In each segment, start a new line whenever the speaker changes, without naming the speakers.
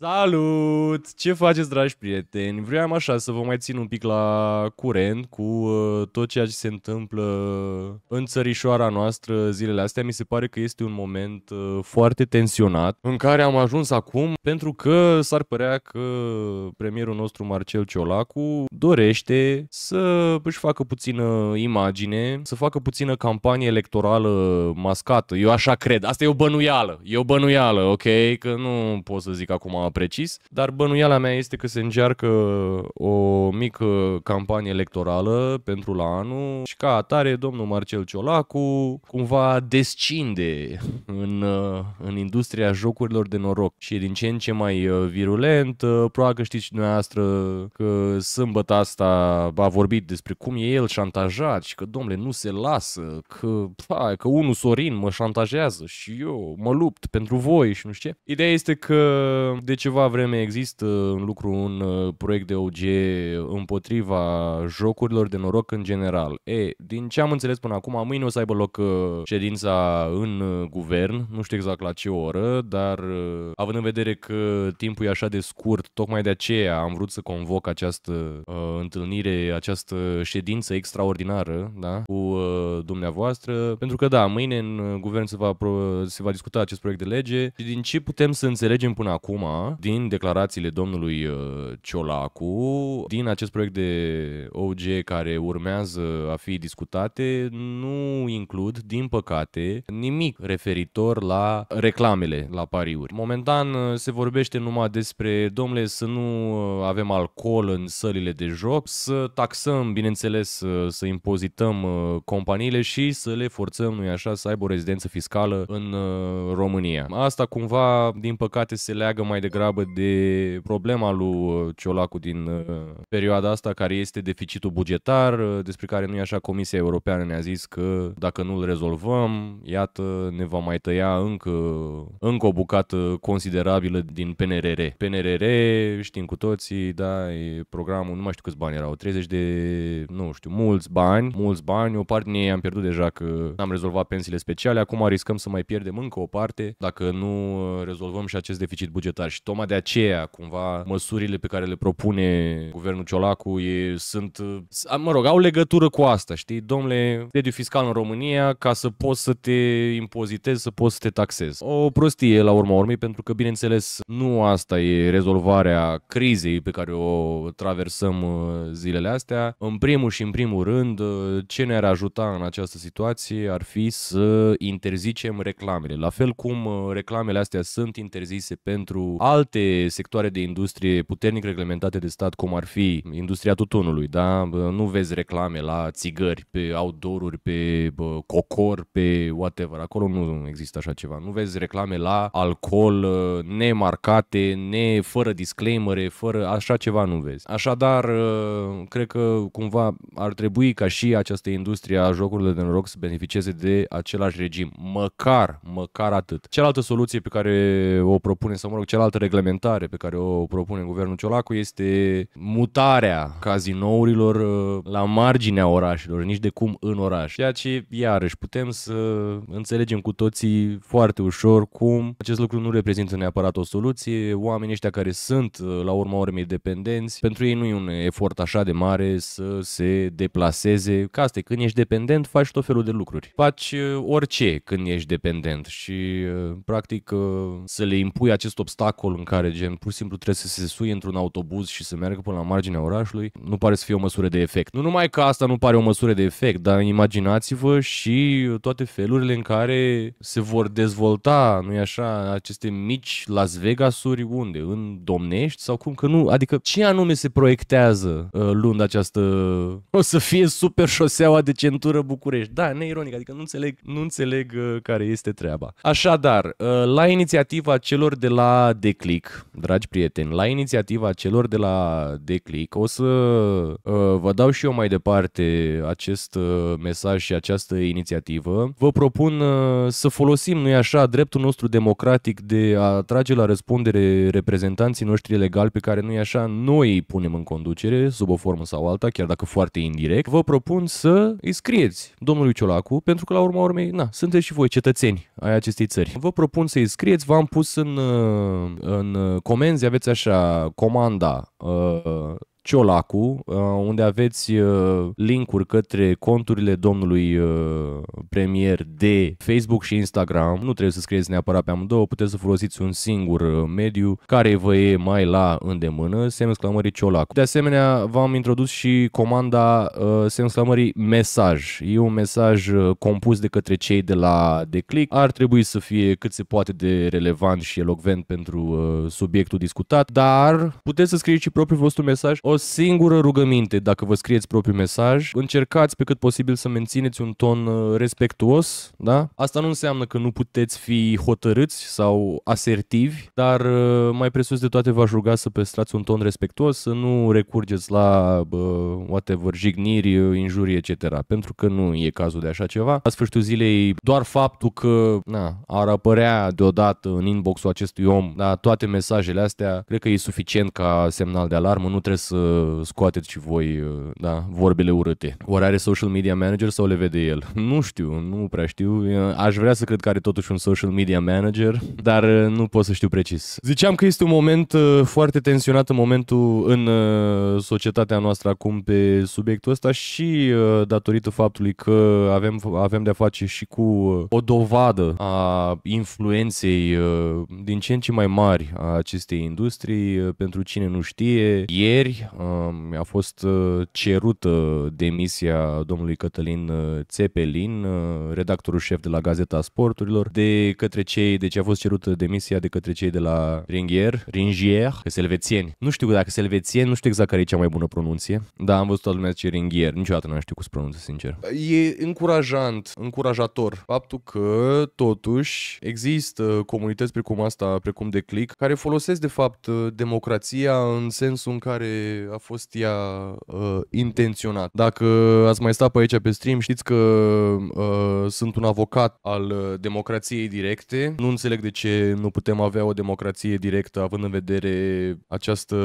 Salut! Ce faceți, dragi prieteni? Vreau așa să vă mai țin un pic la curent cu uh, tot ceea ce se întâmplă în țărișoara noastră zilele astea. Mi se pare că este un moment uh, foarte tensionat în care am ajuns acum pentru că s-ar părea că premierul nostru Marcel Ciolacu dorește să își facă puțină imagine, să facă puțină campanie electorală mascată. Eu așa cred. Asta e o bănuială. E o bănuială, ok? Că nu pot să zic acum acum precis, dar bănuiala mea este că se încearcă o mică campanie electorală pentru la anul și ca atare domnul Marcel Ciolacu cumva descinde în, în industria jocurilor de noroc și e din ce în ce mai uh, virulent. Uh, probabil că știți și dumneavoastră că sâmbătă asta a vorbit despre cum e el șantajat și că domnule nu se lasă, că, pa, că unul Sorin mă șantajează și eu mă lupt pentru voi și nu știu ce. Ideea este că de ceva vreme există în lucru un uh, proiect de OG împotriva jocurilor de noroc în general. E, din ce am înțeles până acum, mâine o să aibă loc uh, ședința în uh, guvern, nu știu exact la ce oră, dar având în vedere că timpul e așa de scurt, tocmai de aceea am vrut să convoc această uh, întâlnire, această ședință extraordinară da, cu uh, dumneavoastră, pentru că da, mâine în guvern se va, se va discuta acest proiect de lege și din ce putem să înțelegem până acum, din declarațiile domnului uh, Ciolacu, din acest proiect de OG care urmează a fi discutate, nu includ, din păcate, nimic referitor la reclamele la pariuri. Momentan uh, se vorbește numai despre, domnule, să nu uh, avem alcool în sălile de joc, să taxăm, bineînțeles, să impozităm companiile și să le forțăm, nu așa, să aibă o rezidență fiscală în România. Asta cumva, din păcate, se leagă mai degrabă degrabă de problema lui uh, Ciolacu din uh, perioada asta, care este deficitul bugetar, uh, despre care nu e așa Comisia Europeană ne-a zis că dacă nu-l rezolvăm, iată, ne va mai tăia încă, încă o bucată considerabilă din PNRR. PNRR, știm cu toții, da, e programul, nu mai știu câți bani erau, 30 de, nu știu, mulți bani, mulți bani, o parte ne am pierdut deja că am rezolvat pensiile speciale, acum riscăm să mai pierdem încă o parte dacă nu rezolvăm și acest deficit bugetar. Și tocmai de aceea, cumva, măsurile pe care le propune guvernul Ciolacu e, sunt, mă rog, au legătură cu asta, știi? Domnule, sediu fiscal în România ca să poți să te impozitezi, să poți să te taxezi. O prostie la urma urmei, pentru că, bineînțeles, nu asta e rezolvarea crizei pe care o traversăm uh, zilele astea. În primul și în primul rând, uh, ce ne-ar ajuta în această situație ar fi să interzicem reclamele. La fel cum uh, reclamele astea sunt interzise pentru alt alte sectoare de industrie puternic reglementate de stat, cum ar fi industria tutunului, da? Nu vezi reclame la țigări, pe outdoor-uri, pe bă, cocor, pe whatever. Acolo nu există așa ceva. Nu vezi reclame la alcool ă, nemarcate, ne, fără disclaimere, fără așa ceva nu vezi. Așadar, ă, cred că cumva ar trebui ca și această industrie a jocurilor de noroc să beneficieze de același regim. Măcar, măcar atât. Cealaltă soluție pe care o propune, sau mă rog, cealaltă reglementare pe care o propune guvernul Ciolacu este mutarea cazinourilor uh, la marginea orașelor, nici de cum în oraș. Ceea ce, iarăși, putem să înțelegem cu toții foarte ușor cum acest lucru nu reprezintă neapărat o soluție. Oamenii ăștia care sunt, uh, la urma urmei, dependenți, pentru ei nu e un efort așa de mare să se deplaseze. Ca asta când ești dependent, faci tot felul de lucruri. Faci uh, orice când ești dependent și, practic, să le impui acest obstacol spectacol în care gen pur și simplu trebuie să se sui într-un autobuz și să meargă până la marginea orașului, nu pare să fie o măsură de efect. Nu numai că asta nu pare o măsură de efect, dar imaginați-vă și toate felurile în care se vor dezvolta, nu e așa, aceste mici Las Vegasuri unde? În Domnești sau cum că nu? Adică ce anume se proiectează uh, luând această... O să fie super șoseaua de centură București. Da, neironic, adică nu înțeleg, nu înțeleg uh, care este treaba. Așadar, uh, la inițiativa celor de la de Declic, dragi prieteni, la inițiativa celor de la Declic, o să uh, vă dau și eu mai departe acest uh, mesaj și această inițiativă. Vă propun uh, să folosim, nu-i așa, dreptul nostru democratic de a trage la răspundere reprezentanții noștri legali pe care, nu-i așa, noi îi punem în conducere, sub o formă sau alta, chiar dacă foarte indirect. Vă propun să îi scrieți domnului Ciolacu, pentru că la urma urmei, na, sunteți și voi cetățeni ai acestei țări. Vă propun să îi scrieți, v-am pus în uh, în uh, comenzi aveți așa comanda uh, Ciolacu, uh, unde aveți uh, linkuri către conturile domnului uh, premier de Facebook și Instagram. Nu trebuie să scrieți neapărat pe amândouă, puteți să folosiți un singur mediu care vă e mai la îndemână, semn exclamării Ciolacu. De asemenea, v-am introdus și comanda semn exclamării mesaj. E un mesaj compus de către cei de la de click. Ar trebui să fie cât se poate de relevant și elocvent pentru subiectul discutat, dar puteți să scrieți și propriul vostru mesaj. O singură rugăminte dacă vă scrieți propriul mesaj. Încercați pe cât posibil să mențineți un ton uh, respectuos, da? Asta nu înseamnă că nu puteți fi hotărâți sau asertivi, dar uh, mai presus de toate v-aș ruga să păstrați un ton respectuos, să nu recurgeți la bă, whatever, jigniri, uh, injurii, etc. Pentru că nu e cazul de așa ceva. La sfârșitul zilei, doar faptul că na, ar apărea deodată în inbox-ul acestui om da, toate mesajele astea, cred că e suficient ca semnal de alarmă, nu trebuie să Uh, scoateți și voi uh, da, vorbele urâte. Oare are social media manager sau le vede el? Nu știu, nu prea știu. Uh, aș vrea să cred că are totuși un social media manager, dar nu pot să știu precis. Ziceam că este un moment foarte tensionat în momentul în societatea noastră acum pe subiectul ăsta și datorită faptului că avem, avem de-a face și cu o dovadă a influenței din ce în ce mai mari a acestei industrii. Pentru cine nu știe, ieri mi-a fost uh, cerută demisia domnului Cătălin uh, Țepelin, uh, redactorul șef de la Gazeta Sporturilor, de către cei, deci a fost cerută demisia de către cei de la Ringier, Ringier, că selvețieni. Nu știu dacă selvețieni, nu știu exact care e cea mai bună pronunție, dar am văzut toată lumea ce Ringier, niciodată n-am știut cum se pronunță, sincer. E încurajant, încurajator faptul că totuși există comunități precum asta, precum de click, care folosesc de fapt democrația în sensul în care a fost ea uh, intenționat. Dacă ați mai stat pe aici pe stream, știți că uh, sunt un avocat al uh, democrației directe. Nu înțeleg de ce nu putem avea o democrație directă având în vedere această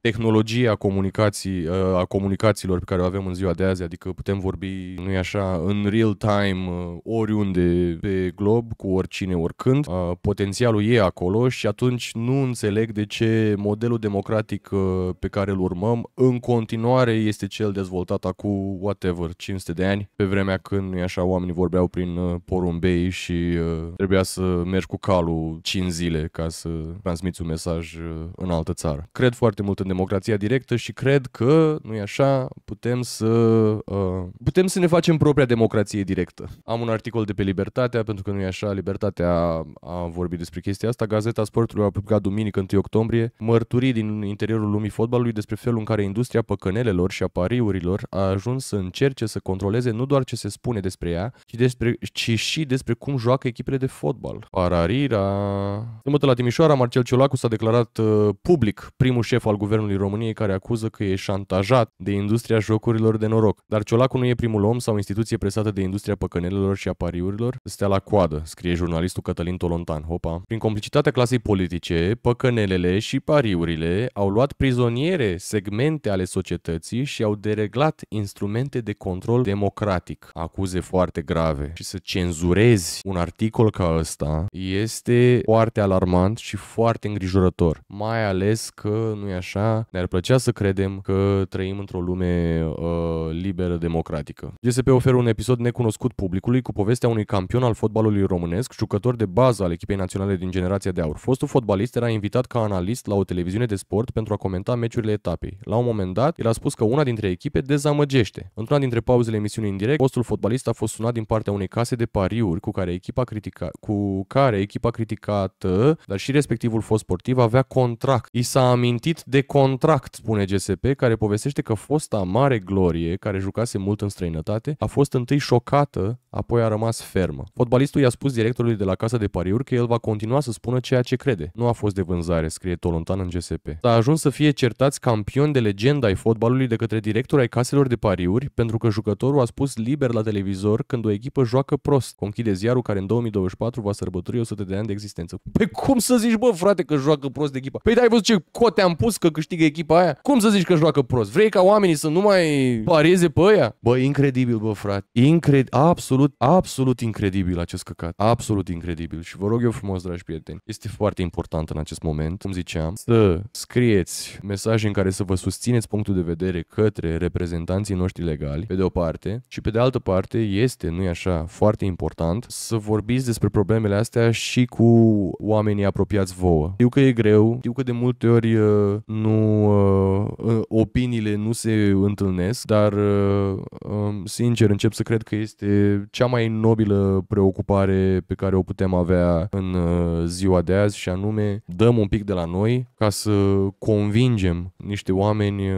tehnologie a, comunicații, uh, a comunicațiilor pe care o avem în ziua de azi, adică putem vorbi, nu e așa, în real time, uh, oriunde pe glob, cu oricine, oricând. Uh, potențialul e acolo și atunci nu înțeleg de ce modelul democratic uh, pe care care îl urmăm în continuare este cel dezvoltat acum whatever, 500 de ani, pe vremea când, nu așa, oamenii vorbeau prin uh, porumbei și uh, trebuia să mergi cu calul 5 zile ca să transmiți un mesaj uh, în altă țară. Cred foarte mult în democrația directă și cred că, nu așa, putem să uh, putem să ne facem propria democrație directă. Am un articol de pe Libertatea, pentru că nu e așa, Libertatea a vorbit despre chestia asta. Gazeta Sportului a publicat duminică 1 octombrie mărturii din interiorul lumii fotbalului de despre felul în care industria păcănelelor și a pariurilor a ajuns să încerce să controleze nu doar ce se spune despre ea, ci, despre, ci și despre cum joacă echipele de fotbal. Pararira... Sâmbătă la Timișoara, Marcel Ciolacu s-a declarat uh, public primul șef al guvernului României care acuză că e șantajat de industria jocurilor de noroc. Dar Ciolacu nu e primul om sau instituție presată de industria păcănelelor și a pariurilor. Stea la coadă, scrie jurnalistul Cătălin Tolontan. Hopa. Prin complicitatea clasei politice, păcănelele și pariurile au luat prizoniere segmente ale societății și au dereglat instrumente de control democratic, acuze foarte grave. Și să cenzurezi un articol ca ăsta este foarte alarmant și foarte îngrijorător. Mai ales că, nu e așa, ne-ar plăcea să credem că trăim într-o lume uh, liberă democratică. GSP oferă un episod necunoscut publicului cu povestea unui campion al fotbalului românesc, jucător de bază al echipei naționale din generația de aur. Fostul fotbalist era invitat ca analist la o televiziune de sport pentru a comenta meciurile etapei. La un moment dat, el a spus că una dintre echipe dezamăgește. Într-una dintre pauzele emisiunii în direct, postul fotbalist a fost sunat din partea unei case de pariuri cu care echipa, critica, cu care echipa criticată, dar și respectivul fost sportiv, avea contract. I s-a amintit de contract, spune GSP, care povestește că fosta mare glorie, care jucase mult în străinătate, a fost întâi șocată, apoi a rămas fermă. Fotbalistul i-a spus directorului de la casa de pariuri că el va continua să spună ceea ce crede. Nu a fost de vânzare, scrie Tolontan în GSP. S-a ajuns să fie certați ca campion de legendă ai fotbalului de către director ai caselor de pariuri pentru că jucătorul a spus liber la televizor când o echipă joacă prost, conchide ziarul care în 2024 va sărbători 100 de ani de existență. Pe păi cum să zici, bă, frate, că joacă prost echipa? Păi ai văzut ce cote am pus că câștigă echipa aia? Cum să zici că joacă prost? Vrei ca oamenii să nu mai parieze pe aia? Bă, incredibil, bă, frate. Incred... Absolut, absolut incredibil acest căcat. Absolut incredibil. Și vă rog eu frumos, dragi prieteni, este foarte important în acest moment, cum ziceam, să scrieți mesaje în care care să vă susțineți punctul de vedere către reprezentanții noștri legali, pe de o parte, și pe de altă parte este, nu-i așa, foarte important să vorbiți despre problemele astea și cu oamenii apropiați vouă. Știu că e greu, știu că de multe ori uh, nu uh, uh, opiniile nu se întâlnesc, dar um, sincer încep să cred că este cea mai nobilă preocupare pe care o putem avea în ziua de azi și anume dăm un pic de la noi ca să convingem niște oameni uh,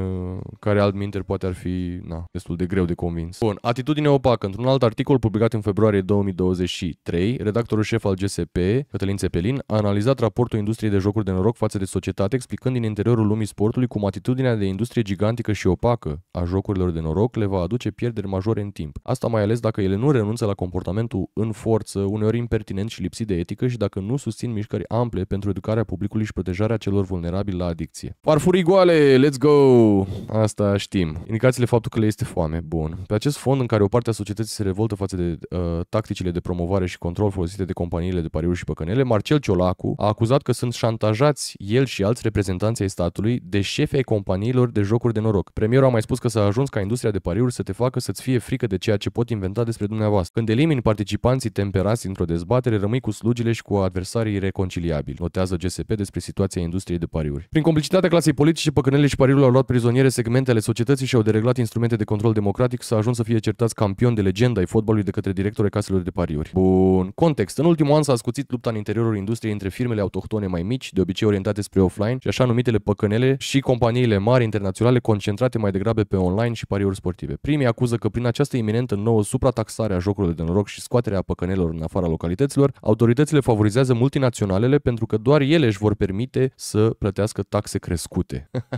care altminteri poate ar fi na, destul de greu de convins. Bun, atitudine opacă. Într-un alt articol publicat în februarie 2023, redactorul șef al GSP, Cătălin Țepelin, a analizat raportul industriei de jocuri de noroc față de societate, explicând din interiorul lumii sportului cum atitudinea de industrie gigantică și opacă a jocurilor de noroc le va aduce pierderi majore în timp. Asta mai ales dacă ele nu renunță la comportamentul în forță, uneori impertinent și lipsit de etică și dacă nu susțin mișcări ample pentru educarea publicului și protejarea celor vulnerabili la adicție. Farfurii goale! let's go! Asta știm. Indicațiile faptul că le este foame. Bun. Pe acest fond în care o parte a societății se revoltă față de uh, tacticile de promovare și control folosite de companiile de pariuri și păcănele, Marcel Ciolacu a acuzat că sunt șantajați el și alți reprezentanți ai statului de șefi ai companiilor de jocuri de noroc. Premierul a mai spus că s-a ajuns ca industria de pariuri să te facă să-ți fie frică de ceea ce pot inventa despre dumneavoastră. Când elimini participanții temperați într-o dezbatere, rămâi cu slugile și cu adversarii reconciliabili, notează GSP despre situația industriei de pariuri. Prin complicitatea clasei politice, păcănele și Parilul au luat prizoniere segmentele societății și au dereglat instrumente de control democratic, s-a ajuns să fie certați campion de legenda ai fotbalului de către directorii caselor de pariuri. Bun. Context. În ultimul an s-a ascuțit lupta în interiorul industriei între firmele autohtone mai mici, de obicei orientate spre offline, și așa numitele păcănele și companiile mari internaționale concentrate mai degrabă pe online și pariuri sportive. Primii acuză că prin această iminentă nouă suprataxare a jocurilor de noroc și scoaterea păcănelor în afara localităților, autoritățile favorizează multinaționalele pentru că doar ele își vor permite să plătească taxe crescute.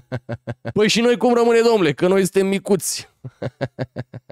Păi și noi cum rămâne, domnule? Că noi suntem micuți.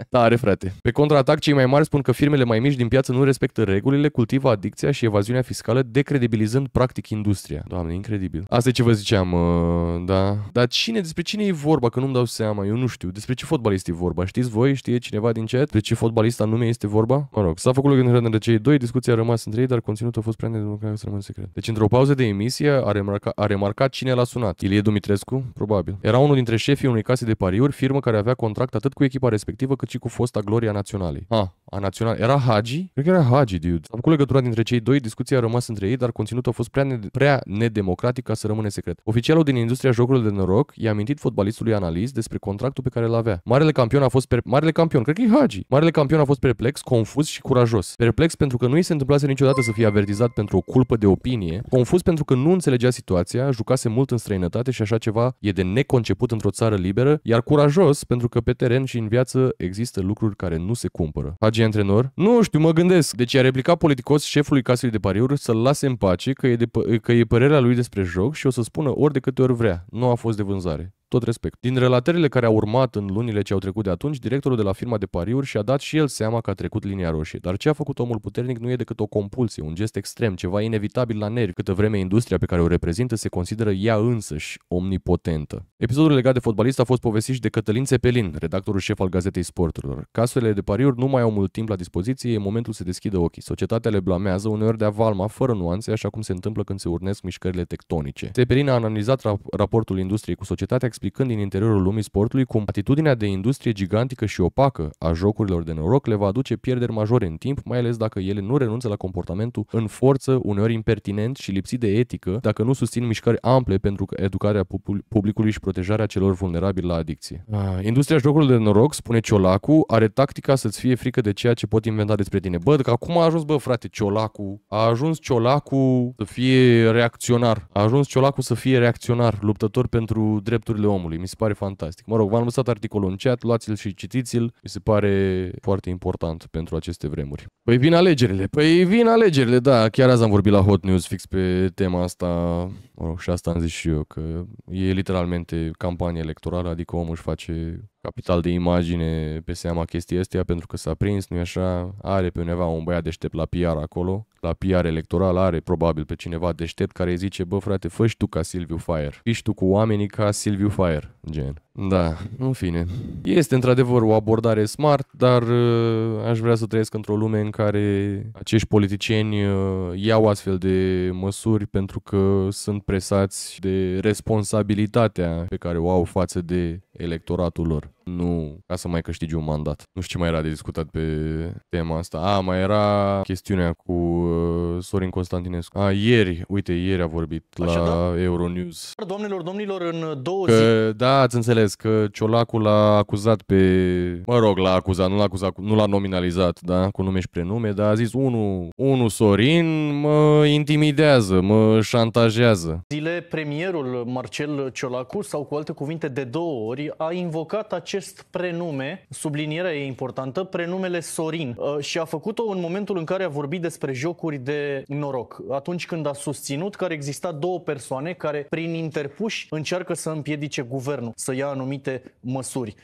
Tare, da, frate. Pe contraatac, cei mai mari spun că firmele mai mici din piață nu respectă regulile, cultivă adicția și evaziunea fiscală, decredibilizând practic industria. Doamne, incredibil. Asta e ce vă ziceam, uh, da. Dar cine, despre cine e vorba, că nu-mi dau seama, eu nu știu. Despre ce fotbalist e vorba? Știți voi? Știe cineva din chat? Despre ce fotbalist anume este vorba? Mă rog, s-a făcut legătură între cei doi, discuția a rămas între ei, dar conținutul a fost prea nedemocratic să rămână secret. Deci, într-o pauză de emisie, a, remarca, a remarcat cine l-a sunat. Ilie Dumitrescu? Probabil. Era unul dintre șefii unei case de pariuri, firmă care avea contract atât cu echipa respectivă cât și cu fosta Gloria Naționalei. Ah, a național. Era Hagi? Cred că era Hagi, dude. Am făcut legătura dintre cei doi, discuția a rămas între ei, dar conținutul a fost prea, ne- prea nedemocratic ca să rămâne secret. Oficialul din industria jocurilor de noroc i-a amintit fotbalistului analist despre contractul pe care îl avea. Marele campion a fost per- Marele campion, cred că e Hagi. Marele campion a fost perplex, confuz și curajos. Perplex pentru că nu i se întâmplase niciodată să fie avertizat pentru o culpă de opinie, confuz pentru că nu înțelegea situația, jucase mult în străinătate și așa ceva e de neconceput într-o țară liberă, iar curajos pentru că Peter teren și în viață există lucruri care nu se cumpără. Hagi antrenor? Nu știu, mă gândesc. Deci a replicat politicos șefului casei de pariuri să-l lase în pace că e, de, că e părerea lui despre joc și o să spună ori de câte ori vrea. Nu a fost de vânzare tot respect. Din relatările care au urmat în lunile ce au trecut de atunci, directorul de la firma de pariuri și-a dat și el seama că a trecut linia roșie. Dar ce a făcut omul puternic nu e decât o compulsie, un gest extrem, ceva inevitabil la nervi, câtă vreme industria pe care o reprezintă se consideră ea însăși omnipotentă. Episodul legat de fotbalist a fost povestit de Cătălin Țepelin, redactorul șef al Gazetei Sporturilor. Casele de pariuri nu mai au mult timp la dispoziție, e momentul să deschidă ochii. Societatea le blamează, uneori de avalma, fără nuanțe, așa cum se întâmplă când se urnesc mișcările tectonice. Țepelin a analizat raportul industriei cu societatea, explicând din interiorul lumii sportului cum atitudinea de industrie gigantică și opacă a jocurilor de noroc le va aduce pierderi majore în timp, mai ales dacă ele nu renunță la comportamentul în forță, uneori impertinent și lipsit de etică, dacă nu susțin mișcări ample pentru educarea publicului și protejarea celor vulnerabili la adicție. Ah, industria jocurilor de noroc, spune Ciolacu, are tactica să-ți fie frică de ceea ce pot inventa despre tine. Bă, că acum a ajuns, bă, frate, Ciolacu, a ajuns Ciolacu să fie reacționar, a ajuns Ciolacu să fie reacționar, luptător pentru drepturile omului. Mi se pare fantastic. Mă rog, v-am lăsat articolul în chat, luați-l și citiți-l. Mi se pare foarte important pentru aceste vremuri. Păi vin alegerile. Păi vin alegerile, da. Chiar azi am vorbit la Hot News fix pe tema asta. Mă rog, și asta am zis și eu, că e literalmente campanie electorală, adică omul își face capital de imagine pe seama chestia astea pentru că s-a prins, nu-i așa? Are pe undeva un băiat deștept la PR acolo, la PR electoral are probabil pe cineva deștept care îi zice, bă frate, fă tu ca Silviu Fire. Fii tu cu oamenii ca Silviu Fire, gen. Da, în fine. Este într-adevăr o abordare smart, dar uh, aș vrea să trăiesc într-o lume în care acești politicieni uh, iau astfel de măsuri pentru că sunt presați de responsabilitatea pe care o au față de electoratul lor. Nu, ca să mai câștigi un mandat. Nu știu ce mai era de discutat pe tema asta. A, mai era chestiunea cu uh, Sorin Constantinescu. A, ieri, uite, ieri a vorbit Așa, la da? Euronews.
Domnilor, domnilor, în două
că, zi... Da, ați înțeles că Ciolacu l-a acuzat pe... Mă rog, l-a acuzat, nu l-a, acuzat, nu l-a nominalizat, da, cu nume și prenume, dar a zis unul, unul Sorin mă intimidează, mă șantajează.
Zile premierul Marcel Ciolacu, sau cu alte cuvinte de două ori, a invocat acest acest prenume, sublinierea e importantă, prenumele Sorin uh, și a făcut-o în momentul în care a vorbit despre jocuri de noroc. Atunci când a susținut că ar exista două persoane care prin interpuși încearcă să împiedice guvernul să ia anumite măsuri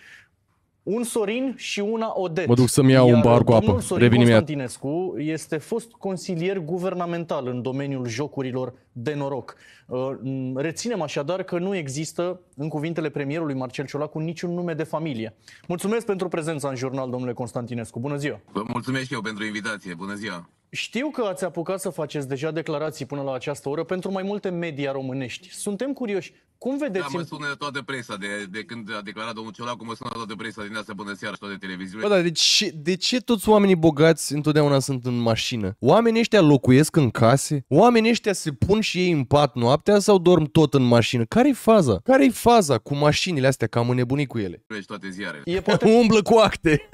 un Sorin și una Odet. Mă duc să-mi iau Iar un bar cu apă. Sorin Revin Constantinescu este fost consilier guvernamental în domeniul jocurilor de noroc. Uh, reținem așadar că nu există, în cuvintele premierului Marcel Ciolacu, niciun nume de familie. Mulțumesc pentru prezența în jurnal, domnule Constantinescu. Bună ziua!
Vă mulțumesc și eu pentru invitație. Bună ziua!
Știu că ați apucat să faceți deja declarații până la această oră pentru mai multe media românești. Suntem curioși
cum vedeți? Da, mă sună toată presa de, de când a declarat domnul Ciolacu, mă sună toată presa din asta până seara și toate televiziunile. Bă, de
ce, de ce toți oamenii bogați întotdeauna sunt în mașină? Oamenii ăștia locuiesc în case? Oamenii ăștia se pun și ei în pat noaptea sau dorm tot în mașină? Care-i faza? Care-i faza cu mașinile astea? cam am înnebunit cu ele.
Vezi toate ziarele. E poate... umblă cu acte.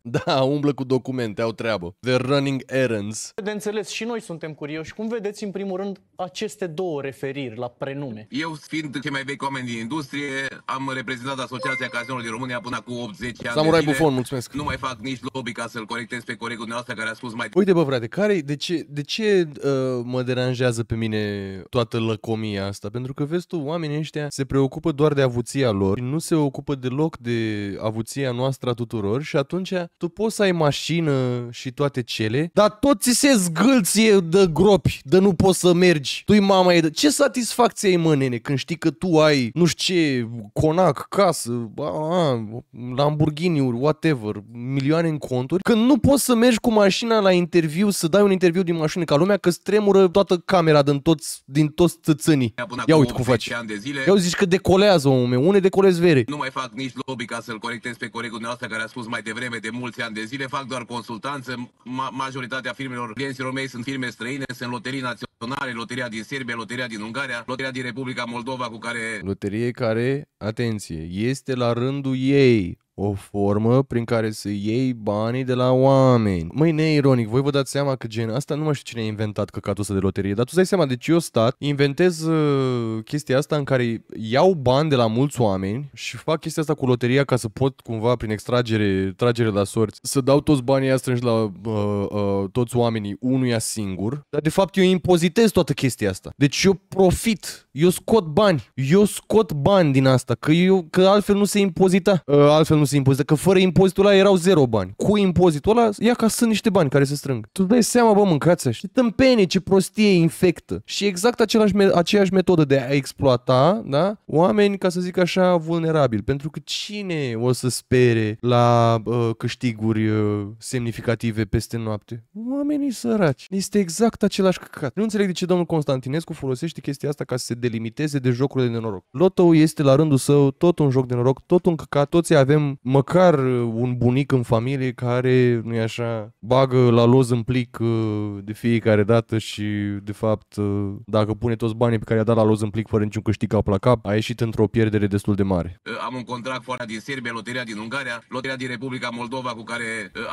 da, umblă cu documente, au treabă. The running errands.
De înțeles, și noi suntem curioși. Cum vedeți, în primul rând, aceste două referiri la prenume?
Eu, fiind cei mai vechi oameni din industrie, am reprezentat Asociația Cazinelor din România până cu 80 ani. Samurai de Bufon, mulțumesc. Nu mai fac nici lobby ca să-l corectez pe colegul dumneavoastră care a spus mai... Uite
bă, frate, care, de ce, de ce uh, mă deranjează pe mine toată lăcomia asta? Pentru că, vezi tu, oamenii ăștia se preocupă doar de avuția lor, nu se ocupă deloc de avuția noastră a tuturor și atunci tu poți să ai mașină și toate cele, dar tot ți se zgâlție de gropi, de nu poți să mergi. Tu-i mama e de... Ce satisfacție ai, mă, nene, când știi că tu ai, nu știu ce, conac, casă, a, a, Lamborghini-uri, whatever, milioane în conturi, când nu poți să mergi cu mașina la interviu, să dai un interviu din mașină ca lumea, că stremură toată camera din toți, din toți tățânii. Ia uite cum faci. De zile, Ia zici că decolează omul unde decolezi vere? Nu
mai fac nici lobby ca să-l corectez pe colegul dumneavoastră care a spus mai devreme de mulți ani de zile, fac doar consultanță, Ma- majoritatea firmelor, clienților mei sunt firme străine, sunt loterii naționale, loteria din Serbia, loteria din Ungaria, loteria din Republica Republica Moldova cu care...
Loterie care, atenție, este la rândul ei o formă prin care să iei banii de la oameni. Măi, ne ironic, voi vă dați seama că gen asta nu mai știu cine a inventat căcatul ăsta de loterie, dar tu dai seama, deci eu stat, inventez uh, chestia asta în care iau bani de la mulți oameni și fac chestia asta cu loteria ca să pot cumva prin extragere, tragere la sorți, să dau toți banii aia strânși la uh, uh, toți oamenii unuia singur, dar de fapt eu impozitez toată chestia asta. Deci eu profit, eu scot bani, eu scot bani din asta, că eu că altfel nu se impozita, uh, altfel nu nu se impozitează, că fără impozitul ăla erau zero bani. Cu impozitul ăla, ia ca sunt niște bani care se strâng. Tu dai seama, bă, mâncați și tâmpenie, ce prostie infectă. Și exact același, aceeași metodă de a exploata, da? Oameni, ca să zic așa, vulnerabili. Pentru că cine o să spere la uh, câștiguri uh, semnificative peste noapte? Oamenii săraci. Este exact același căcat. Nu înțeleg de ce domnul Constantinescu folosește chestia asta ca să se delimiteze de jocurile de noroc. Lotto este la rândul său tot un joc de noroc, tot un căcat, toți avem măcar uh, un bunic în familie care, nu așa, bagă la loz în plic uh, de fiecare dată și, de fapt, uh, dacă pune toți banii pe care i-a dat la loz în plic fără niciun câștig cap la cap, a ieșit într-o pierdere destul de mare.
Am un contract foarte din Serbia, loteria din Ungaria, loteria din Republica Moldova cu care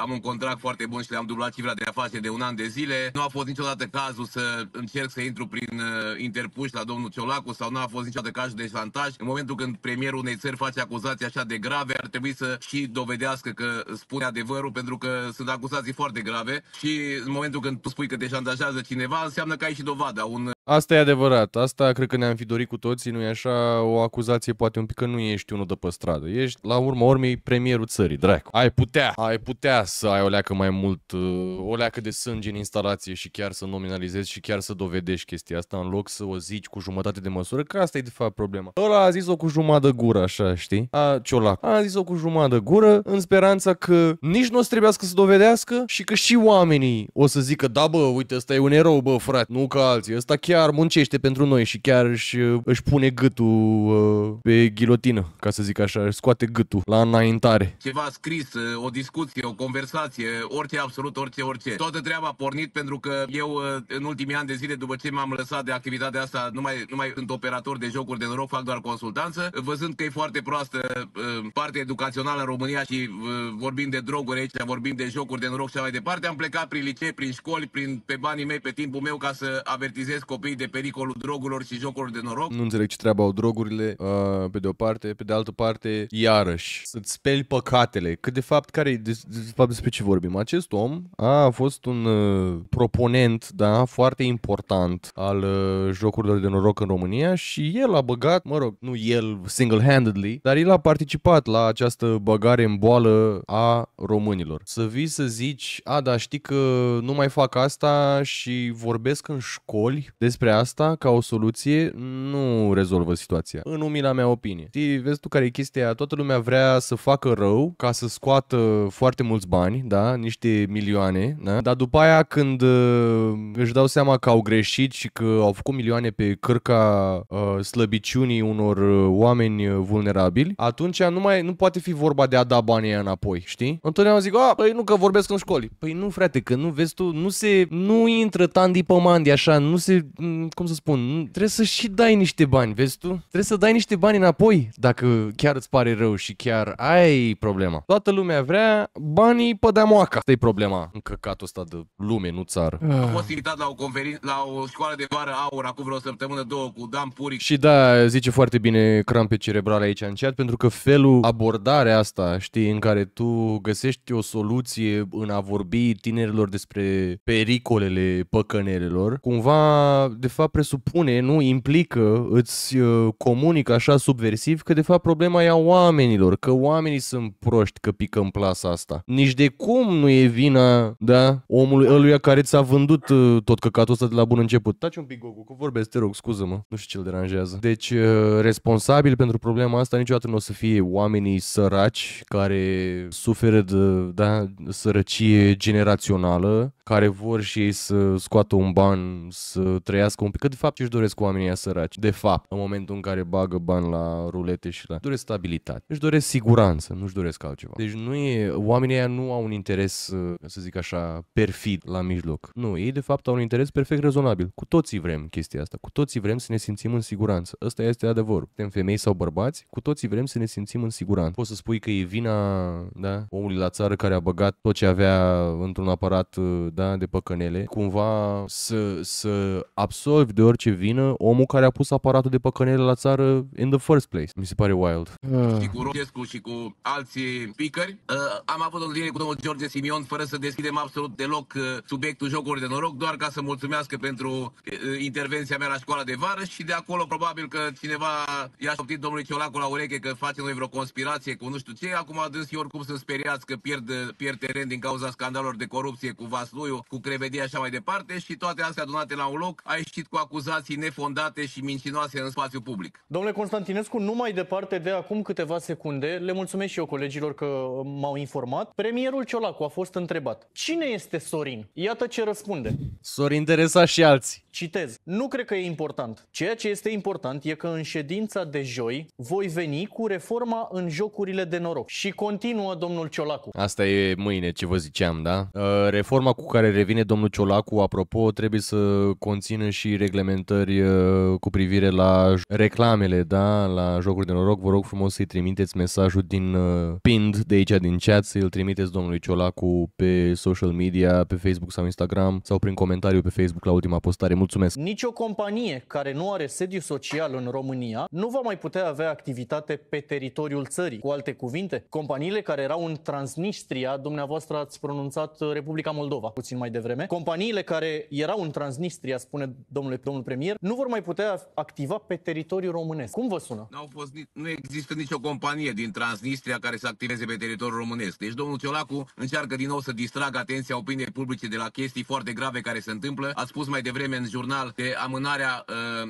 am un contract foarte bun și le-am dublat cifra de afaceri de un an de zile. Nu a fost niciodată cazul să încerc să intru prin interpuși la domnul Ciolacu sau nu a fost niciodată cazul de șantaj. În momentul când premierul unei țări face acuzații așa de grave, ar trebui trebui să și dovedească că spune adevărul, pentru că sunt acuzații foarte grave și în momentul când tu spui că te șantajează cineva, înseamnă că ai și dovada. Un
Asta e adevărat. Asta cred că ne-am fi dorit cu toții, nu e așa? O acuzație poate un pic că nu ești unul de pe stradă. Ești, la urma urmei, premierul țării, dracu. Ai putea, ai putea să ai o leacă mai mult, uh, o leacă de sânge în instalație și chiar să nominalizezi și chiar să dovedești chestia asta în loc să o zici cu jumătate de măsură, că asta e de fapt problema. Ăla a zis-o cu jumătate de gură, așa, știi? A, ciolac. A zis-o cu jumătate de gură în speranța că nici nu o să trebuiască să dovedească și că și oamenii o să zică, da bă, uite, ăsta e un erou, bă, frate, nu ca alții, ăsta chiar chiar muncește pentru noi și chiar își, își pune gâtul uh, pe ghilotină, ca să zic așa, își scoate gâtul la înaintare.
Ceva scris, uh, o discuție, o conversație, orice, absolut orice, orice. Toată treaba a pornit pentru că eu uh, în ultimii ani de zile, după ce m-am lăsat de activitatea asta, nu mai, nu mai sunt operator de jocuri de noroc, fac doar consultanță, văzând că e foarte proastă uh, partea educațională în România și uh, vorbim de droguri aici, vorbim de jocuri de noroc și așa mai departe, am plecat prin licee, prin școli, prin, pe banii mei, pe timpul meu, ca să avertizez copiii copii de pericolul drogurilor și jocurilor de noroc. Nu înțeleg
ce treabă au drogurile, uh, pe de o parte, pe de altă parte, iarăși, să-ți speli păcatele. Că de fapt, care de, de fapt despre ce vorbim? Acest om a fost un uh, proponent, da, foarte important al uh, jocurilor de noroc în România și el a băgat, mă rog, nu el single-handedly, dar el a participat la această băgare în boală a românilor. Să vii să zici, a, da, știi că nu mai fac asta și vorbesc în școli de despre asta ca o soluție nu rezolvă situația, în umila mea opinie. Știi, vezi tu care e chestia, toată lumea vrea să facă rău ca să scoată foarte mulți bani, da, niște milioane, da? dar după aia când uh, își dau seama că au greșit și că au făcut milioane pe cărca uh, slăbiciunii unor uh, oameni uh, vulnerabili, atunci nu mai nu poate fi vorba de a da banii înapoi, știi? Întotdeauna zic, a, păi nu că vorbesc în școli. Păi nu, frate, că nu vezi tu, nu se, nu intră tandi pe mandi așa, nu se, Mm, cum să spun, mm, trebuie să și dai niște bani, vezi tu? Trebuie să dai niște bani înapoi dacă chiar îți pare rău și chiar ai problema. Toată lumea vrea banii pe moaca. Asta e problema în căcatul ăsta de lume, nu țară. Ah. Am
fost invitat la o conferință, la o școală de vară aur acum vreo săptămână, două cu Dan Puric. Și da,
zice foarte bine crampe cerebrale aici în chat, pentru că felul, abordarea asta, știi, în care tu găsești o soluție în a vorbi tinerilor despre pericolele păcănelelor, cumva de fapt presupune, nu implică, îți uh, comunică așa subversiv că de fapt problema e a oamenilor, că oamenii sunt proști că pică în plasa asta. Nici de cum nu e vina, da, omului ăluia care ți-a vândut uh, tot căcatul ăsta de la bun început. Taci un pic, Gogu, că vorbesc, te rog, scuză-mă, nu știu ce îl deranjează. Deci, uh, responsabil pentru problema asta niciodată nu o să fie oamenii săraci care suferă de, da, sărăcie generațională, care vor și ei să scoată un ban, să trăiască trăiască un pic, că de fapt ce își doresc oamenii ăia săraci, de fapt, în momentul în care bagă bani la rulete și la... Doresc stabilitate, își doresc siguranță, nu-și doresc altceva. Deci nu e, oamenii aia nu au un interes, uh, să zic așa, perfid la mijloc. Nu, ei de fapt au un interes perfect rezonabil. Cu toții vrem chestia asta, cu toții vrem să ne simțim în siguranță. Asta este adevărul. Suntem femei sau bărbați, cu toții vrem să ne simțim în siguranță. Poți să spui că e vina, da, omului la țară care a băgat tot ce avea într-un aparat, uh, da, de păcănele, cumva să, să absolvi de orice vină omul care a pus aparatul de păcănele la țară in the first place. Mi se pare wild. Uh. Și
cu Rodescu și cu alții speakeri, uh, am avut o întâlnire cu domnul George Simion fără să deschidem absolut deloc uh, subiectul jocuri de noroc, doar ca să mulțumească pentru uh, intervenția mea la școala de vară și de acolo probabil că cineva i-a șoptit domnului Ciolacu la ureche că face noi vreo conspirație cu nu știu ce. Acum dâns oricum sunt speriați că pierd, uh, pierd teren din cauza scandalurilor de corupție cu Vasluiu, cu Crevedia și așa mai departe și toate astea adunate la un loc. Aici ieșit cu acuzații nefondate și mincinoase în spațiu public.
Domnule Constantinescu, nu mai departe de acum câteva secunde, le mulțumesc și eu colegilor că m-au informat, premierul Ciolacu a fost întrebat. Cine este Sorin? Iată ce răspunde. Sorin interesa și alții. Citez. Nu cred că e important. Ceea ce este important e că în ședința de joi voi veni cu reforma în jocurile de noroc. Și continuă domnul Ciolacu.
Asta e mâine ce vă ziceam, da? Ă, reforma cu care revine domnul Ciolacu, apropo, trebuie să conțină și reglementări uh, cu privire la reclamele, da, la jocuri de noroc, vă rog frumos să-i trimiteți mesajul din uh, pind de aici din chat, să-l trimiteți domnului Ciolacu pe social media, pe Facebook sau Instagram sau prin comentariu pe Facebook la ultima postare. Mulțumesc!
Nici o companie care nu are sediu social în România nu va mai putea avea activitate pe teritoriul țării. Cu alte cuvinte, companiile care erau în Transnistria, dumneavoastră ați pronunțat Republica Moldova puțin mai devreme, companiile care erau în Transnistria, spune domnule, domnul premier, nu vor mai putea activa pe teritoriul românesc. Cum vă sună?
N-au fost, nu există nicio companie din Transnistria care să activeze pe teritoriul românesc. Deci domnul Ciolacu încearcă din nou să distragă atenția opiniei publice de la chestii foarte grave care se întâmplă. A spus mai devreme în jurnal de amânarea... Uh,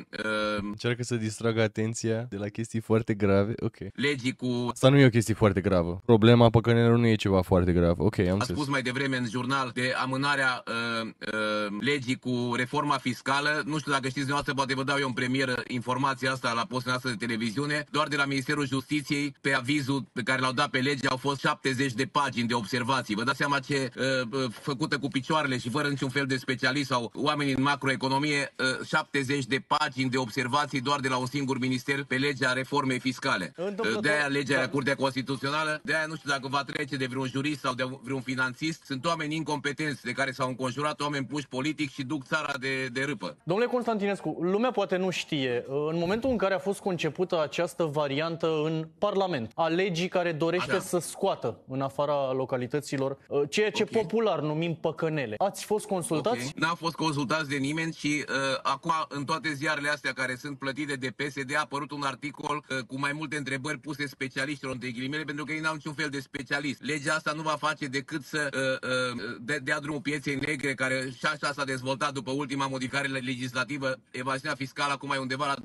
uh,
încearcă să distragă atenția de la chestii foarte grave. Ok. Legii cu... Asta nu e o chestie foarte gravă. Problema păcănelor nu e ceva foarte grav. Ok, am A spus
mai devreme în jurnal de amânarea uh, uh, legii cu reforma fiscală medicală. Nu știu dacă știți dumneavoastră, poate vă dau eu în premieră informația asta la postul noastră de televiziune. Doar de la Ministerul Justiției, pe avizul pe care l-au dat pe lege, au fost 70 de pagini de observații. Vă dați seama ce uh, uh, făcută cu picioarele și fără niciun fel de specialist sau oameni în macroeconomie, uh, 70 de pagini de observații doar de la un singur minister pe legea reformei fiscale. Uh, de aia legea da. la Curtea Constituțională, de aia nu știu dacă va trece de vreun jurist sau de vreun finanțist. Sunt oameni incompetenți de care s-au înconjurat oameni puși politic și duc țara de, de râp după.
Domnule Constantinescu, lumea poate nu știe. În momentul în care a fost concepută această variantă în Parlament, a legii care dorește a, da. să scoată în afara localităților uh, ceea ce okay. popular numim păcănele, ați fost consultați? Okay. N-am
fost consultați de nimeni și uh, acum în toate ziarele astea care sunt plătite de PSD a apărut un articol uh, cu mai multe întrebări puse specialiștilor între ghilimele pentru că ei n-au niciun fel de specialist. Legea asta nu va face decât să uh, uh, de- dea drumul pieței negre care și așa s-a dezvoltat după ultima modificare propunerile legislative, evaziunea fiscală acum e undeva la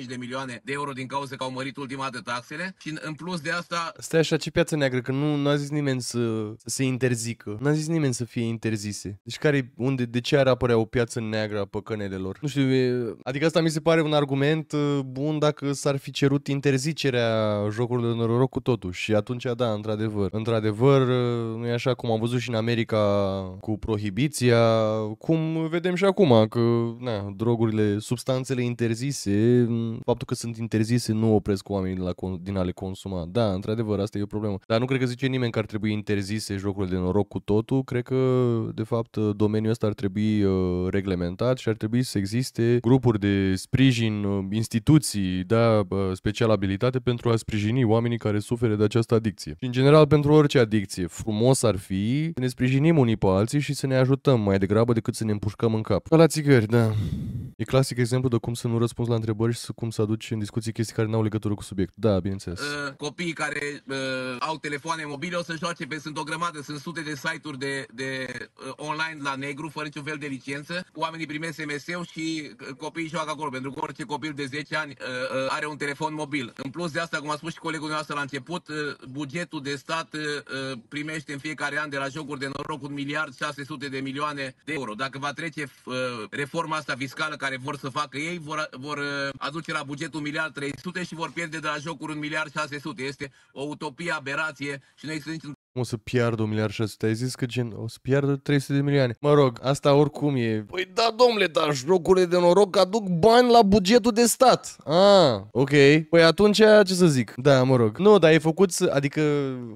20-25 de milioane de euro din cauza că au mărit ultima dată taxele și în plus de asta...
Stai așa, ce piață neagră, că nu a zis nimeni să, să se interzică, n-a zis nimeni să fie interzise. Deci care, unde, de ce ar apărea o piață neagră a păcănelelor? Nu știu, e, adică asta mi se pare un argument bun dacă s-ar fi cerut interzicerea jocurilor de noroc cu totul și atunci da, într-adevăr. Într-adevăr, nu e așa cum am văzut și în America cu prohibiția, cum vedem și acum, că na, drogurile, substanțele interzise, faptul că sunt interzise nu opresc oamenii la, din a le consuma. Da, într-adevăr, asta e o problemă. Dar nu cred că zice nimeni că ar trebui interzise jocurile de noroc cu totul. Cred că, de fapt, domeniul ăsta ar trebui uh, reglementat și ar trebui să existe grupuri de sprijin, uh, instituții, da, special abilitate pentru a sprijini oamenii care suferă de această adicție. Și, în general, pentru orice adicție, frumos ar fi să ne sprijinim unii pe alții și să ne ajutăm mai degrabă decât să ne împușcăm în cap. Ca la țigări, ieri, da. E clasic exemplu de cum să nu răspunzi la întrebări și să cum să aduci în discuții chestii care nu au legătură cu subiectul. Da, bineînțeles.
Uh, copiii care uh, au telefoane mobile o să joace pe sunt o grămadă, sunt sute de site-uri de, de uh, online la negru, fără niciun fel de licență. Oamenii primesc SMS-ul și uh, copiii joacă acolo, pentru că orice copil de 10 ani uh, uh, are un telefon mobil. În plus de asta, cum a spus și colegul nostru la început, uh, bugetul de stat uh, uh primește în fiecare an de la jocuri de noroc un miliard 600 de milioane de euro. Dacă va trece uh, reforma asta fiscală care vor să facă ei, vor, vor uh, aduce la buget 1 miliard 300 și vor pierde de la jocuri 1 miliard 600. Este o utopie, aberație și nu există niciun
o să piardă 1.600.000, ai zis că gen, o să piardă 300 de milioane. Mă rog, asta oricum e. Păi da, domnule, dar jocurile de noroc aduc bani la bugetul de stat. Ah, ok. Păi atunci ce să zic? Da, mă rog. Nu, dar e făcut să, adică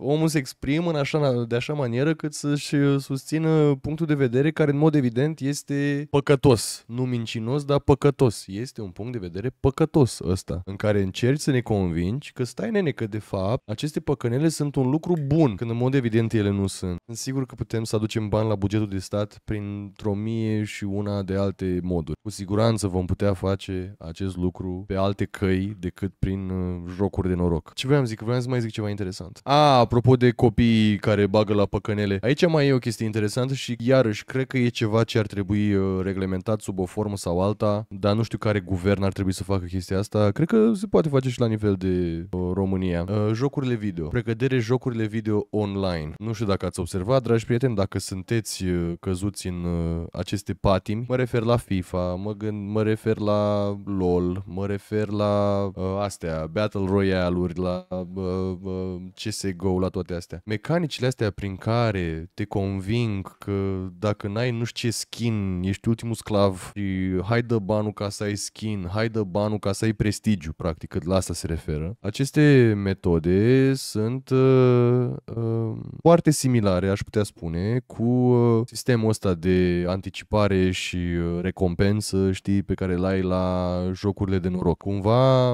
omul se exprimă în așa, de așa manieră cât să-și susțină punctul de vedere care în mod evident este păcătos. Nu mincinos, dar păcătos. Este un punct de vedere păcătos ăsta, în care încerci să ne convingi că stai nene că de fapt aceste păcănele sunt un lucru bun. Când în mod evident ele nu sunt. Sigur că putem să aducem bani la bugetul de stat printr-o mie și una de alte moduri. Cu siguranță vom putea face acest lucru pe alte căi decât prin uh, jocuri de noroc. Ce vreau să zic? Vreau să mai zic ceva interesant. A, apropo de copii care bagă la păcănele, aici mai e o chestie interesantă și iarăși cred că e ceva ce ar trebui uh, reglementat sub o formă sau alta, dar nu știu care guvern ar trebui să facă chestia asta. Cred că se poate face și la nivel de uh, România. Jocurile video. Precădere jocurile video on online. Nu știu dacă ați observat, dragi prieteni, dacă sunteți uh, căzuți în uh, aceste patimi, mă refer la FIFA, mă, gând, mă refer la LOL, mă refer la uh, astea, Battle Royale-uri, la uh, uh, CSGO, la toate astea. Mecanicile astea prin care te conving că dacă n-ai nu știu ce skin, ești ultimul sclav și hai dă banul ca să ai skin, hai dă banul ca să ai prestigiu, practic, la asta se referă. Aceste metode sunt uh, uh, foarte similare, aș putea spune, cu uh, sistemul ăsta de anticipare și uh, recompensă, știi, pe care l-ai la jocurile de noroc. Cumva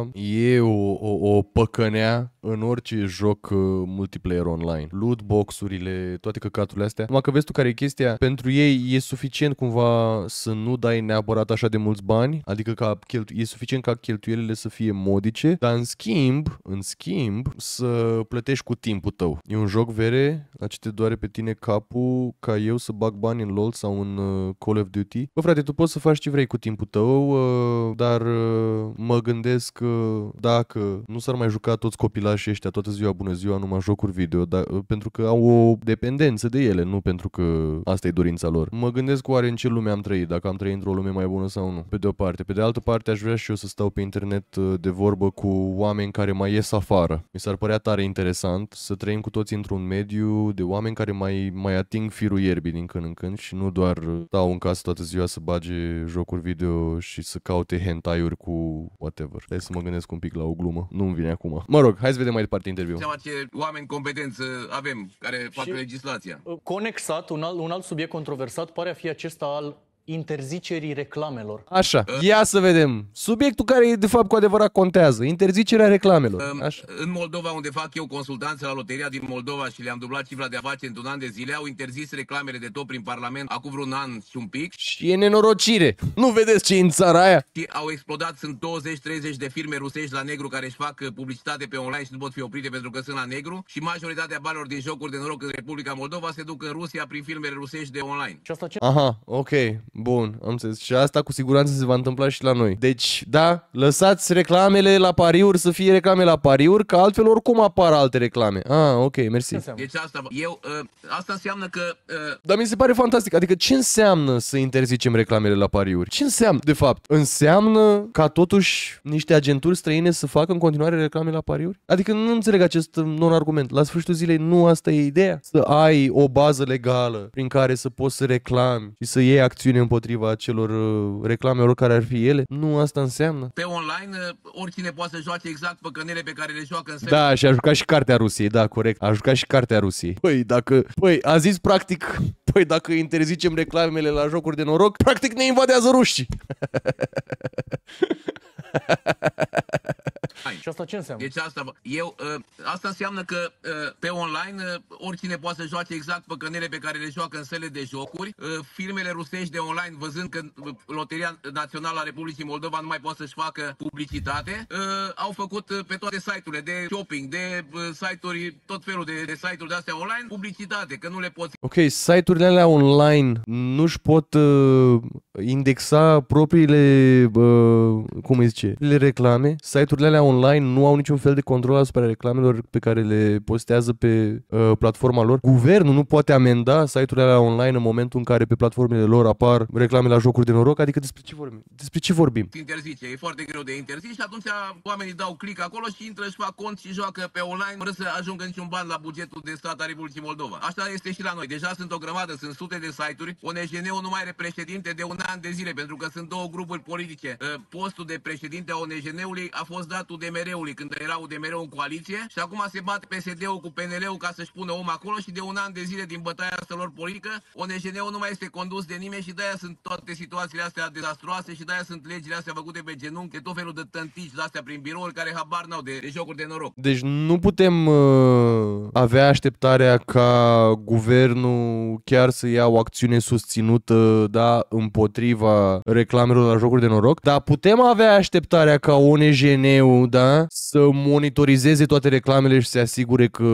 e o, o, o păcănea în orice joc uh, multiplayer online. Lootbox-urile, toate căcaturile astea. Numai că vezi tu care e chestia, pentru ei e suficient cumva să nu dai neapărat așa de mulți bani, adică ca cheltu- e suficient ca cheltuielile să fie modice, dar în schimb, în schimb, să plătești cu timpul tău. E un joc avere, la ce te doare pe tine capul ca eu să bag bani în LOL sau în uh, Call of Duty. Bă frate, tu poți să faci ce vrei cu timpul tău, uh, dar uh, mă gândesc că dacă nu s-ar mai juca toți copilașii ăștia toată ziua, bună ziua, numai jocuri video, dar, pentru că au o dependență de ele, nu pentru că asta e dorința lor. Mă gândesc oare în ce lume am trăit, dacă am trăit într-o lume mai bună sau nu. Pe de o parte. Pe de altă parte, aș vrea și eu să stau pe internet de vorbă cu oameni care mai ies afară. Mi s-ar părea tare interesant să trăim cu toți într-un mediu, de oameni care mai, mai ating firul ierbii din când în când și nu doar stau în casă toată ziua să bage jocuri video și să caute hentai-uri cu whatever. Hai să mă gândesc un pic la o glumă. Nu-mi vine acum. Mă rog, hai să vedem mai departe interviu.
Seama
ce oameni competență avem
care fac și, legislația. Uh, conexat, un alt, un alt subiect controversat pare a fi acesta al
interzicerii reclamelor.
Așa, ia să vedem. Subiectul care de fapt cu adevărat contează, interzicerea reclamelor. Așa.
În Moldova, unde fac eu consultanță la loteria din Moldova și le-am dublat cifra de afaceri într-un an de zile, au interzis reclamele de tot prin Parlament acum vreun an și un pic. Și e
nenorocire. Nu vedeți ce e în țara aia?
Și au explodat, sunt 20-30 de firme rusești la negru care își fac uh, publicitate pe online și nu pot fi oprite pentru că sunt la negru și majoritatea banilor din jocuri de noroc în Republica Moldova se duc în Rusia prin filmele rusești de online. Și asta ce? Aha,
ok. Bun, am înțeles. Și asta cu siguranță se va întâmpla și la noi. Deci, da, lăsați reclamele la pariuri să fie reclame la pariuri, că altfel oricum apar alte reclame. Ah, ok, mersi.
Deci asta, eu, uh, asta înseamnă că... Uh...
Dar mi se pare fantastic. Adică ce înseamnă să interzicem reclamele la pariuri? Ce înseamnă, de fapt? Înseamnă ca totuși niște agenturi străine să facă în continuare reclame la pariuri? Adică nu înțeleg acest non-argument. La sfârșitul zilei nu asta e ideea. Să ai o bază legală prin care să poți să reclami și să iei acțiune în împotriva acelor uh, reclamelor care ar fi ele. Nu asta înseamnă.
Pe online uh, oricine poate să joace exact păcănele pe care le joacă în serie.
Da, și a jucat și cartea Rusiei, da, corect. A jucat și cartea Rusiei. Păi, dacă... Păi, a zis practic... Păi, dacă interzicem reclamele la jocuri de noroc, practic ne invadează rușii.
Și asta ce înseamnă? Deci asta, eu, uh, asta înseamnă că uh, pe online uh, oricine poate să joace exact păcănele pe care le joacă în sele de jocuri. Firmele rusești de online, văzând că Loteria Națională a Republicii Moldova nu mai poate să-și facă publicitate, au făcut pe toate site-urile de shopping, de site-uri, tot felul de, de site-uri de astea online, publicitate,
că nu le poți... Ok, site-urile alea online nu-și pot uh, indexa propriile, uh, cum îi zice, le reclame, site-urile alea online nu au niciun fel de control asupra reclamelor pe care le postează pe uh, platforma lor. Guvernul nu poate amenda site-urile alea online în momentul în care pe platformele lor apar reclame la jocuri de noroc, adică despre ce vorbim? Despre ce vorbim? Interzice, e foarte greu de interzis și atunci oamenii dau click acolo și intră și
fac cont și joacă pe online fără să ajungă niciun ban la bugetul de stat al Republicii Moldova. Așa este și la noi. Deja sunt o grămadă, sunt sute de site-uri. ONGN-ul nu mai are președinte de un an de zile pentru că sunt două grupuri politice. Uh, postul de președinte a ONGN-ului a fost dat mandatul de mereului când era mereu în coaliție și acum se bate PSD-ul cu PNL-ul ca să-și pună om acolo și de un an de zile din bătaia asta lor politică, ONGN-ul nu mai este condus de nimeni și de-aia sunt toate situațiile astea dezastroase și de-aia sunt legile astea făcute pe genunchi, de tot felul de tântici de astea prin birouri care
habar n-au de, de jocuri de noroc. Deci nu putem uh, avea așteptarea ca guvernul chiar să ia o acțiune susținută, da, împotriva reclamelor la jocuri de noroc, dar putem avea așteptarea ca ONGN-ul da, să monitorizeze toate reclamele și să se asigure că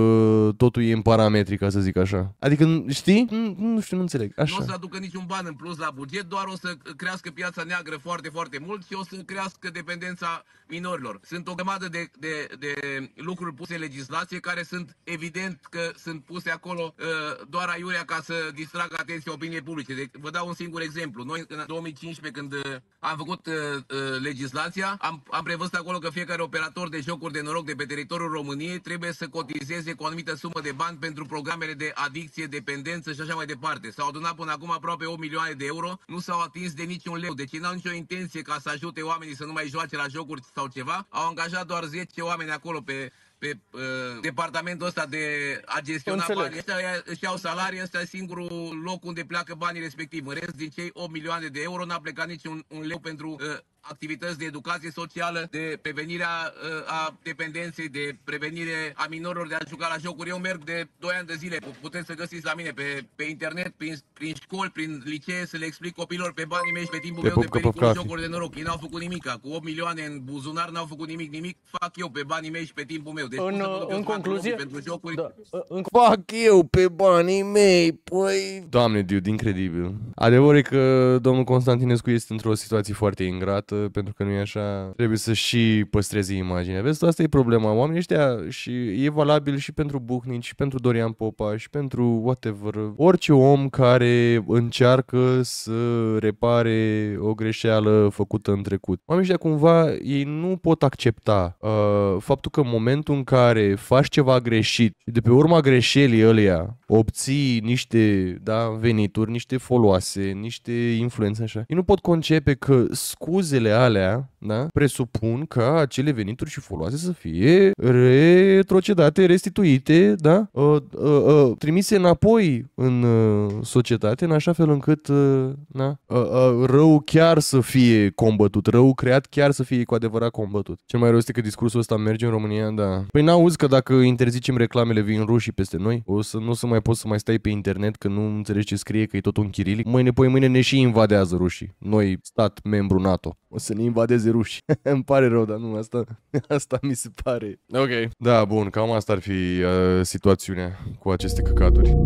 totul e în parametri, ca să zic așa. Adică, știi? Nu, nu știu, nu înțeleg. Așa. Nu o să aducă niciun ban în plus la buget, doar o să crească piața neagră foarte,
foarte mult și o să crească dependența minorilor. Sunt o grămadă de, de, de lucruri puse în legislație care sunt evident că sunt puse acolo uh, doar aiurea ca să distragă atenția opiniei publice. Deci, vă dau un singur exemplu. Noi în 2015 când uh, am făcut uh, uh, legislația, am, am prevăzut acolo că fiecare fiecare operator de jocuri de noroc de pe teritoriul României trebuie să cotizeze cu o anumită sumă de bani pentru programele de adicție, dependență și așa mai departe. S-au adunat până acum aproape 8 milioane de euro, nu s-au atins de niciun leu, deci n-au nicio intenție ca să ajute oamenii să nu mai joace la jocuri sau ceva. Au angajat doar 10 oameni acolo pe pe uh, departamentul ăsta de a gestiona Înțeleg. banii. Ăștia își iau salarii, ăsta e singurul loc unde pleacă banii respectiv. În rest, din cei 8 milioane de euro n-a plecat niciun un leu pentru uh, activități de educație socială, de prevenirea uh, a dependenței, de prevenire a minorilor de a juca la jocuri. Eu merg de 2 ani de zile, puteți să găsiți la mine pe, pe internet, prin, prin școli, prin licee, să le explic copilor pe banii mei și pe timpul Te meu de pericol jocuri de noroc. Ei n-au făcut nimic, cu 8 milioane în buzunar
n-au făcut nimic, nimic fac eu pe banii mei și pe timpul meu. Deci în, în concluzie, pentru jocuri. Da, în... Fac eu pe banii mei, păi...
Doamne, dude, incredibil. Adevărul e că domnul Constantinescu este într-o situație foarte ingrată pentru că nu e așa, trebuie să și păstrezi imaginea. Vezi, asta e problema. Oamenii ăștia și e valabil și pentru Bucnici, și pentru Dorian Popa, și pentru whatever. Orice om care încearcă să repare o greșeală făcută în trecut. Oamenii ăștia cumva, ei nu pot accepta uh, faptul că în momentul în care faci ceva greșit de pe urma greșelii ăleia obții niște da, venituri, niște foloase, niște influențe așa, ei nu pot concepe că scuzele veniturile alea da, presupun ca acele venituri și foloase să fie retrocedate, restituite, da, uh, uh, uh, trimise înapoi în uh, societate, în așa fel încât uh, na, uh, uh, rău chiar să fie combătut, rău creat chiar să fie cu adevărat combătut. Cel mai rău este că discursul ăsta merge în România, da. Păi n-auzi că dacă interzicem reclamele vin rușii peste noi, o să nu o să mai poți să mai stai pe internet că nu înțelegi ce scrie, că e tot un chirilic. Mâine, poi mâine ne și invadează rușii. Noi, stat membru NATO. O să ne invadeze ruși. Îmi pare rău, dar nu, asta, asta mi se pare. Ok. Da, bun, cam asta ar fi uh, situațiunea cu aceste căcaturi.